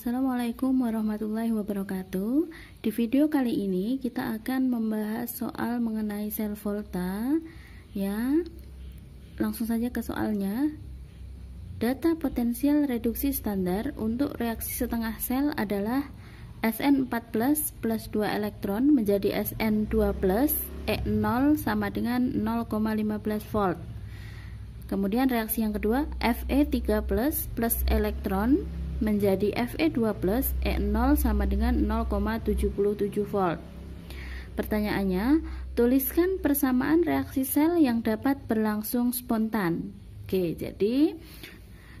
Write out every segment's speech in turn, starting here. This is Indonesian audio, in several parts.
Assalamualaikum warahmatullahi wabarakatuh Di video kali ini kita akan membahas soal mengenai sel volta ya. Langsung saja ke soalnya Data potensial reduksi standar untuk reaksi setengah sel adalah sn plus plus 2 elektron menjadi SN2 plus E0 sama dengan 0,15 volt Kemudian reaksi yang kedua Fe3 plus plus elektron menjadi Fe2+, E0 e sama dengan 0,77 volt. Pertanyaannya, tuliskan persamaan reaksi sel yang dapat berlangsung spontan. Oke, jadi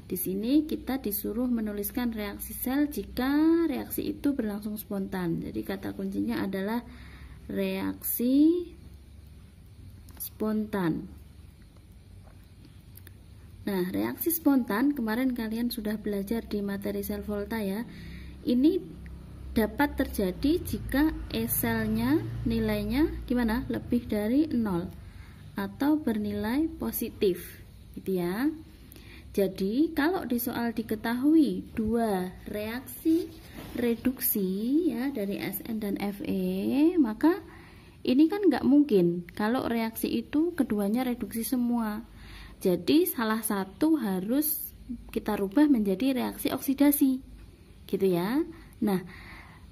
di sini kita disuruh menuliskan reaksi sel jika reaksi itu berlangsung spontan. Jadi kata kuncinya adalah reaksi spontan. Nah, reaksi spontan kemarin kalian sudah belajar di materi sel volta ya. Ini dapat terjadi jika E selnya nilainya gimana? Lebih dari 0 atau bernilai positif. Gitu ya. Jadi, kalau di soal diketahui dua reaksi reduksi ya dari SN dan FE, maka ini kan nggak mungkin kalau reaksi itu keduanya reduksi semua jadi salah satu harus kita rubah menjadi reaksi oksidasi. Gitu ya. Nah,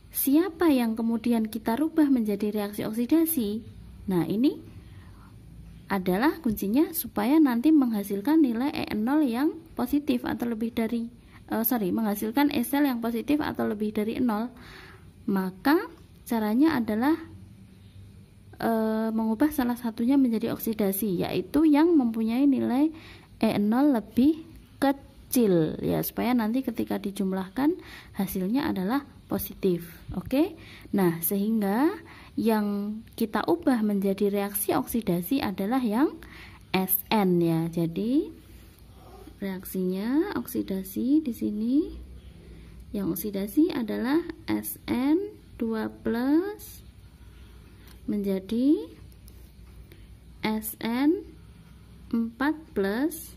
siapa yang kemudian kita rubah menjadi reaksi oksidasi? Nah, ini adalah kuncinya supaya nanti menghasilkan nilai E0 yang positif atau lebih dari uh, sorry, menghasilkan e SL yang positif atau lebih dari 0. Maka caranya adalah e, mengubah salah satunya menjadi oksidasi yaitu yang mempunyai nilai E0 lebih kecil ya supaya nanti ketika dijumlahkan hasilnya adalah positif. Oke. Nah, sehingga yang kita ubah menjadi reaksi oksidasi adalah yang SN ya. Jadi reaksinya oksidasi di sini yang oksidasi adalah SN2 plus menjadi SN 4 plus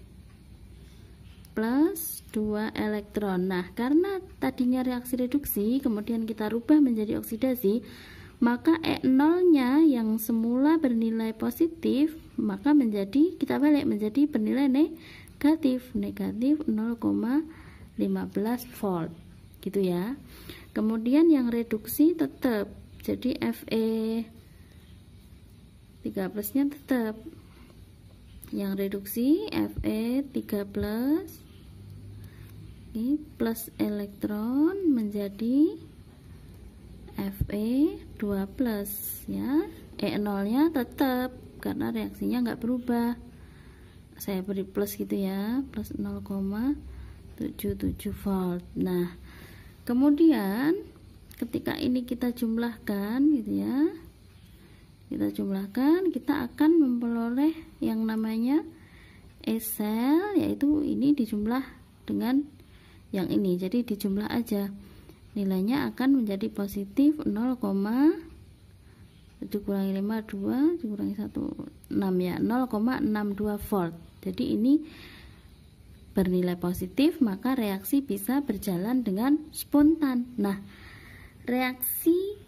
plus 2 elektron nah karena tadinya reaksi reduksi kemudian kita rubah menjadi oksidasi maka E0 nya yang semula bernilai positif maka menjadi kita balik menjadi bernilai negatif negatif 0,15 volt gitu ya kemudian yang reduksi tetap jadi FE 3 plusnya tetap yang reduksi Fe 3 plus ini plus elektron menjadi Fe 2 plus ya E 0 nya tetap karena reaksinya nggak berubah saya beri plus gitu ya plus 0,77 volt nah kemudian ketika ini kita jumlahkan gitu ya kita jumlahkan kita akan memperoleh yang namanya esel yaitu ini dijumlah dengan yang ini jadi dijumlah aja nilainya akan menjadi positif 0, kurangi 5 2 kurangi 1 6 ya 0,62 volt jadi ini bernilai positif maka reaksi bisa berjalan dengan spontan nah reaksi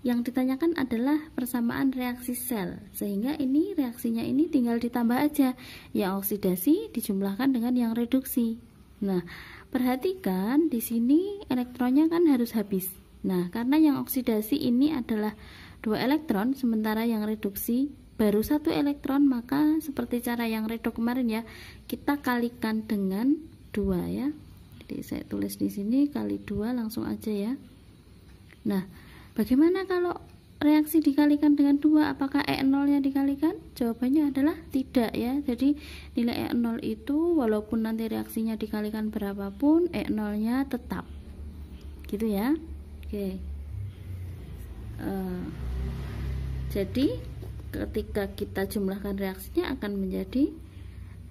yang ditanyakan adalah persamaan reaksi sel, sehingga ini reaksinya ini tinggal ditambah aja, ya oksidasi dijumlahkan dengan yang reduksi. Nah, perhatikan di sini elektronnya kan harus habis. Nah, karena yang oksidasi ini adalah dua elektron, sementara yang reduksi baru satu elektron maka seperti cara yang redok kemarin ya kita kalikan dengan dua ya jadi saya tulis di sini kali dua langsung aja ya nah Bagaimana kalau reaksi dikalikan dengan dua apakah E0-nya dikalikan? Jawabannya adalah tidak ya. Jadi nilai E0 itu walaupun nanti reaksinya dikalikan berapapun E0-nya tetap. Gitu ya. Oke. Uh, jadi ketika kita jumlahkan reaksinya akan menjadi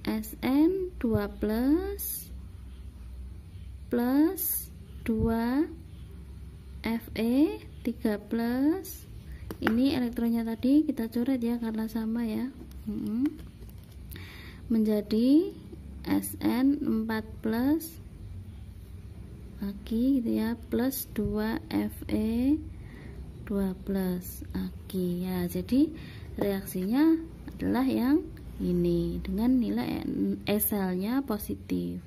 SN 2 plus plus 2 FE 3 plus ini elektronnya tadi kita coret ya karena sama ya hmm. menjadi SN 4 plus lagi gitu ya plus 2 FE 2 plus lagi ya jadi reaksinya adalah yang ini dengan nilai eselnya eh, positif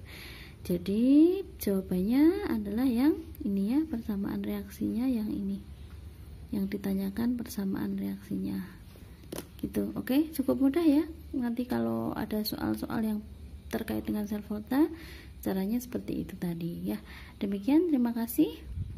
jadi jawabannya adalah yang ini ya persamaan reaksinya yang ini yang ditanyakan persamaan reaksinya gitu oke okay? cukup mudah ya nanti kalau ada soal-soal yang terkait dengan sel volta caranya seperti itu tadi ya demikian terima kasih